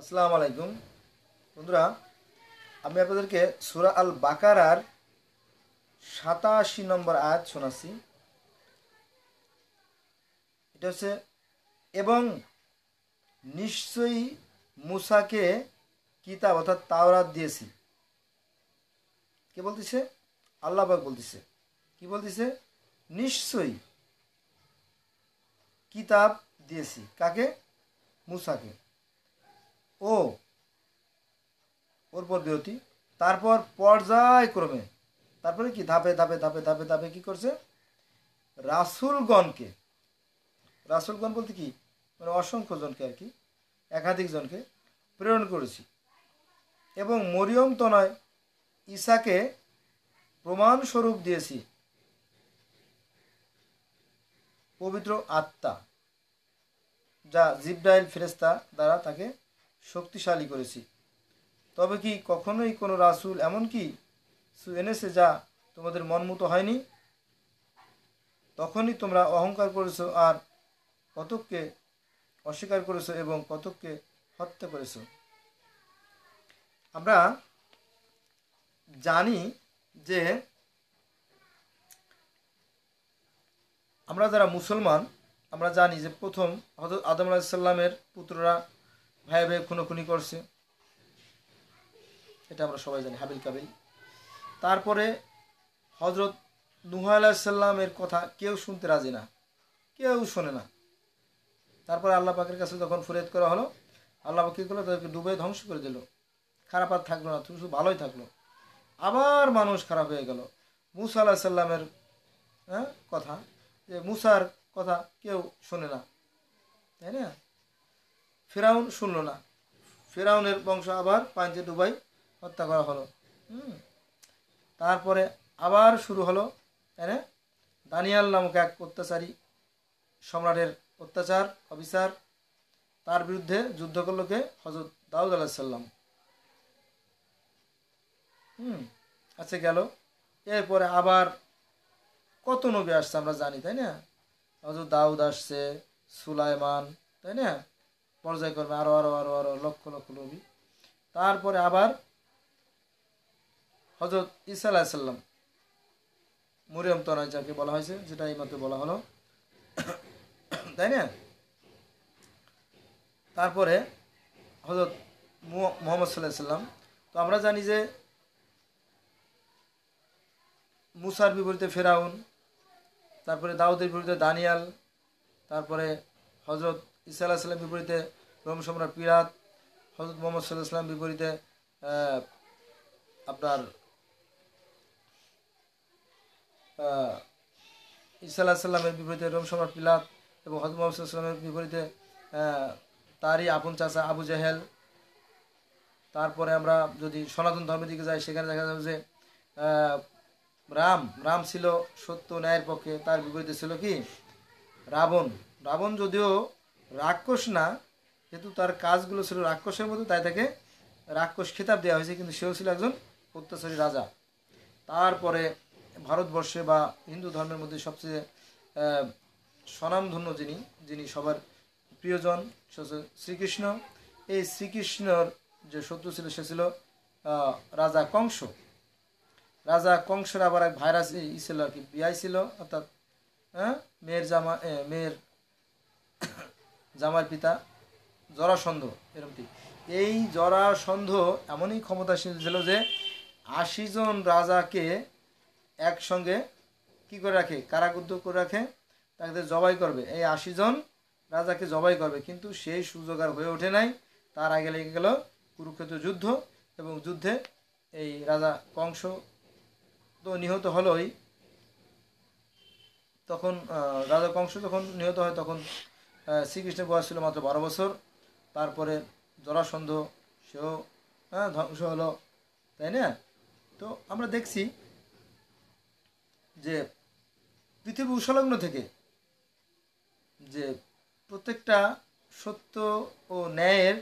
আসসালামু আলাইকুম বন্ধুরা আমি আপনাদেরকে সুরা আল বাকারার সাতাশি নম্বর আয়াত শোনাচ্ছি এটা হচ্ছে এবং নিশ্চয়ই মুসাকে কিতাব অর্থাৎ তাওরাত দিয়েছি কে বলতেছে আল্লাহবাক বলতেছে কি বলতেছে নিশ্চয়ই কিতাব দিয়েছি কাকে মুসাকে ও ওর পর বিরতি তারপর পর্যায়ক্রমে তারপরে কি ধাপে ধাপে ধাপে ধাপে ধাপে কি করছে রাসুলগণকে রাসুলগণ বলতে কি মানে অসংখ্য জনকে আর কি একাধিক জনকে প্রেরণ করেছি এবং মরিয়ম তনয় ঈশাকে প্রমাণস্বরূপ দিয়েছি পবিত্র আত্মা যা জিবডাইল ফেরেস্তা দ্বারা তাকে শক্তিশালী করেছি তবে কি কখনোই কোনো রাসুল এমনকি এনেছে যা তোমাদের মনমতো হয়নি তখনই তোমরা অহংকার করেছো আর কতককে অস্বীকার করেছো এবং কতককে হত্যা করেছো আমরা জানি যে আমরা যারা মুসলমান আমরা জানি যে প্রথম হজরত আদম আলাহিসাল্লামের পুত্ররা ভাই ভাই খুনোখুনি করছে এটা আমরা সবাই জানি হাবিল কাবিল তারপরে হজরত নুহা আলাহিসাল্লামের কথা কেউ শুনতে রাজি না কেউ শোনে না তারপরে আল্লাহ পাকের কাছে যখন ফুরেদ করা হলো আল্লাহ পাক কী করলো তাদেরকে ডুবে ধ্বংস করে দিল খারাপ আর থাকলো না শুধু ভালোই থাকলো আবার মানুষ খারাপ হয়ে গেল মুসা আল্লাহ সাল্লামের হ্যাঁ, কথা যে মুসার কথা কেউ শোনে না তাই না ফেরাউন শুনল না ফেরাউনের বংশ আবার পাঞ্জে ডুবাই হত্যা করা হলো হুম তারপরে আবার শুরু হলো এনে দানিয়াল নামক এক অত্যাচারী সম্রাটের অত্যাচার অবিচার তার বিরুদ্ধে যুদ্ধ করল কে হজরত দাউদ আলাহিসাল্লাম হুম আচ্ছা গেল এরপরে আবার কত নবী আসছে আমরা জানি তাই না হজরত দাউদ আসছে সুলাইমান তাই না করবে আরও আরও আরও আরও লক্ষ লক্ষ নবী তারপরে আবার হজরত ইসা আলাহিসাল্লাম মরিয়ম তনয় যাকে বলা হয়েছে যেটা এই মতে বলা হলো তাই না তারপরে হজরত মোহাম্মদ সাল্লাহ সাল্লাম তো আমরা জানি যে মুসার বিপরীতে ফেরাউন তারপরে দাউদের বিপরীতে দানিয়াল তারপরে হজরত ইসাল্লাহাম সাল্লাম বিপরীতে রোম সম্রাট পিরাত হজরত মোহাম্মদ সাল্লাহ সাল্লাম বিপরীতে আপনার ইসাল্লাহ সাল্লামের বিপরীতে রোম সম্রাট পিলাত এবং হজরত মোহাম্মদ বিপরীতে তারই আপন চাচা আবু জাহেল তারপরে আমরা যদি সনাতন ধর্মের দিকে যাই সেখানে দেখা যাবে যে রাম রাম ছিল সত্য ন্যায়ের পক্ষে তার বিপরীতে ছিল কি রাবণ রাবণ যদিও রাক্ষস না যেহেতু তার কাজগুলো ছিল রাক্ষসের মতো তাই তাকে রাক্ষস খেতাব দেওয়া হয়েছে কিন্তু সেও ছিল একজন অত্যাচারী রাজা তারপরে ভারতবর্ষে বা হিন্দু ধর্মের মধ্যে সবচেয়ে স্বনামধন্য যিনি যিনি সবার প্রিয়জন শ্রীকৃষ্ণ এই শ্রীকৃষ্ণর যে শত্রু ছিল সে ছিল রাজা কংস রাজা কংসের আবার এক ভাইরাস ই ছিল আর কি বিয়াই ছিল অর্থাৎ হ্যাঁ মেয়ের জামা মেয়ের জামার পিতা জরাসন্ধ এরমটি এই জরাসন্ধ এমনই ক্ষমতাশীল ছিল যে আশি জন রাজাকে একসঙ্গে কি করে রাখে কারাগুদ্ধ করে রাখে তাকে জবাই করবে এই আশি জন রাজাকে জবাই করবে কিন্তু সেই সুযোগ আর হয়ে ওঠে নাই তার আগে লেগে গেল কুরুক্ষেত্র যুদ্ধ এবং যুদ্ধে এই রাজা কংস তো নিহত হলোই তখন রাজা কংস যখন নিহত হয় তখন শ্রীকৃষ্ণের বয়স ছিল মাত্র বারো বছর তারপরে জরাসন্ধ সেও হ্যাঁ ধ্বংস হলো তাই না তো আমরা দেখছি যে পৃথিবী উষলগ্ন থেকে যে প্রত্যেকটা সত্য ও ন্যায়ের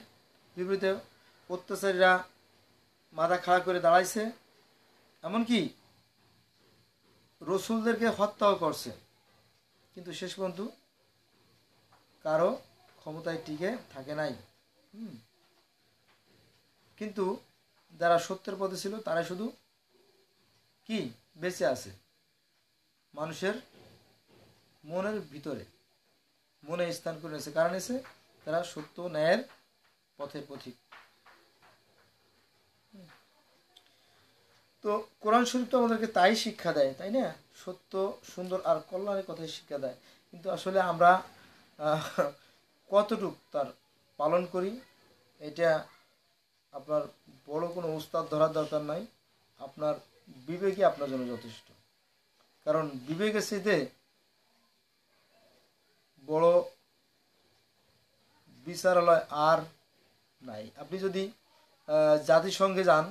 বিপরীতে অত্যাচারীরা মাথা খাড়া করে দাঁড়াইছে এমনকি রসুলদেরকে হত্যাও করছে কিন্তু শেষ পর্যন্ত কারো ক্ষমতায় টিকে থাকে নাই কিন্তু যারা সত্যের পথে ছিল তারা শুধু কি বেঁচে আছে মানুষের মনের ভিতরে মনে স্থান করে নিয়েছে কারণ এসে তারা সত্য ন্যায়ের পথের পথিক তো কোরআন শরীফ তো আমাদেরকে তাই শিক্ষা দেয় তাই না সত্য সুন্দর আর কল্যাণের কথাই শিক্ষা দেয় কিন্তু আসলে আমরা কতটুক তার পালন করি এটা আপনার বড় কোনো উস্তাদ ধরার দরকার নাই আপনার বিবেকই আপনার জন্য যথেষ্ট কারণ বিবেকের সাথে বড় বিচারালয় আর নাই আপনি যদি জাতিসংঘে যান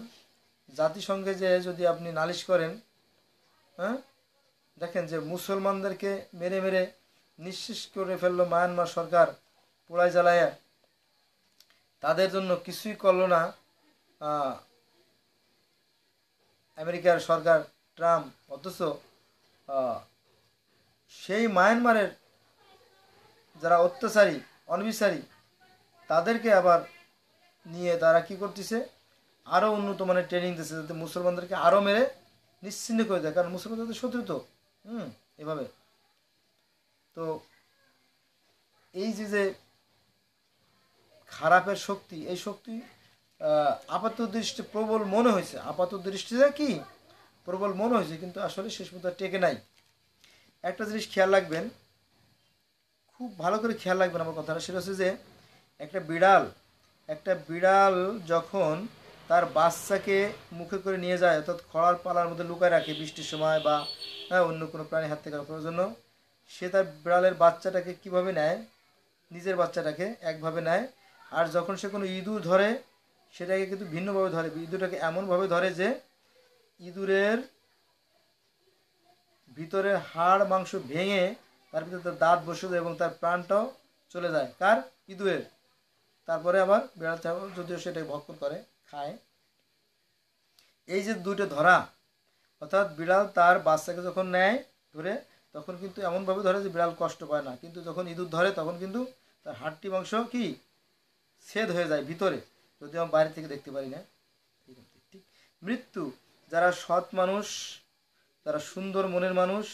জাতিসংঘে যে যদি আপনি নালিশ করেন হ্যাঁ দেখেন যে মুসলমানদেরকে মেরে মেরে নিঃশেষ করে ফেললো মায়ানমার সরকার পোড়ায় জ্বালায়া তাদের জন্য কিছুই করল না আমেরিকার সরকার ট্রাম্প অথচ সেই মায়ানমারের যারা অত্যাচারী অনবিচারী তাদেরকে আবার নিয়ে তারা কি করতেছে আরও উন্নত মানের ট্রেনিং দিচ্ছে যাতে মুসলমানদেরকে আরও মেরে নিশ্চিন্ন করে দেয় কারণ মুসলমানদের শত্রু তো হুম এভাবে তো এই যে যে খারাপের শক্তি এই শক্তি আপাত দৃষ্টি প্রবল মনে হয়েছে আপাত দৃষ্টিতে কি প্রবল মনে হয়েছে কিন্তু আসলে শেষ পর্যন্ত টেকে নাই একটা জিনিস খেয়াল রাখবেন খুব ভালো করে খেয়াল রাখবেন আমার কথাটা সেটা হচ্ছে যে একটা বিড়াল একটা বিড়াল যখন তার বাচ্চাকে মুখে করে নিয়ে যায় অর্থাৎ খড়ার পালার মধ্যে লুকায় রাখে বৃষ্টির সময় বা হ্যাঁ, অন্য কোনো প্রাণী হাত থেকে রাখার জন্য সে তার বিড়ালের বাচ্চাটাকে কিভাবে নেয় নিজের বাচ্চাটাকে একভাবে নেয় আর যখন সে কোনো ইঁদুর ধরে সেটাকে কিন্তু ভিন্নভাবে ধরে ইঁদুরটাকে এমনভাবে ধরে যে ইঁদুরের ভিতরের হাড় মাংস ভেঙে তার ভিতরে তার দাঁত বসে যায় এবং তার প্রাণটাও চলে যায় কার ইঁদুরের তারপরে আবার বিড়াল ছাগল যদিও সেটাকে ভক্ষণ করে খায় এই যে দুটো ধরা অর্থাৎ বিড়াল তার বাচ্চাকে যখন নেয় ধরে তখন কিন্তু এমনভাবে ধরে যে বিড়াল কষ্ট পায় না কিন্তু যখন ইঁদুর ধরে তখন কিন্তু তার হাড়টি মাংস কি ছেদ হয়ে যায় ভিতরে যদি আমরা বাইরে থেকে দেখতে পারি না ঠিক মৃত্যু যারা সৎ মানুষ যারা সুন্দর মনের মানুষ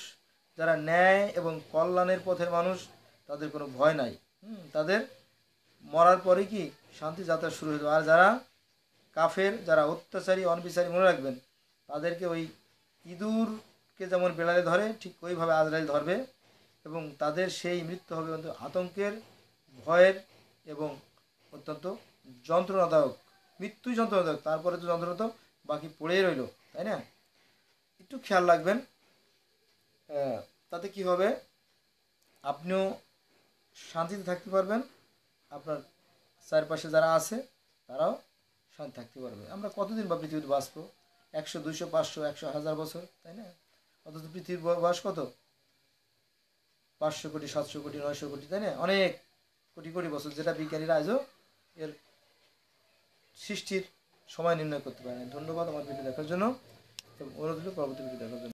যারা ন্যায় এবং কল্যাণের পথের মানুষ তাদের কোনো ভয় নাই তাদের মরার পরে কি শান্তি যাত্রা শুরু হয়ে যাবে আর যারা কাফের যারা অত্যাচারী অনবিচারী মনে রাখবেন তাদেরকে ওই ইঁদুর আজকে যেমন বেড়ালে ধরে ঠিক ওইভাবে আজরাইল ধরবে এবং তাদের সেই মৃত্যু হবে অত্যন্ত আতঙ্কের ভয়ের এবং অত্যন্ত যন্ত্রণাদায়ক মৃত্যু যন্ত্রণাদায়ক তারপরে তো যন্ত্রণা তো বাকি পড়েই রইল তাই না একটু খেয়াল রাখবেন তাতে কি হবে আপনিও শান্তিতে থাকতে পারবেন আপনার চারপাশে যারা আছে তারাও শান্তি থাকতে পারবে আমরা কতদিন বা পৃথিবীতে বাঁচবো একশো দুশো পাঁচশো একশো হাজার বছর তাই না অথচ পৃথিবীর বয়স কত পাঁচশো কোটি সাতশো কোটি নয়শো কোটি তাই না অনেক কোটি কোটি বছর যেটা বিজ্ঞানীরা আজও এর সৃষ্টির সময় নির্ণয় করতে পারে ধন্যবাদ আমার ভিডিও দেখার জন্য অনুরোধ পরবর্তী ভিডিও দেখার জন্য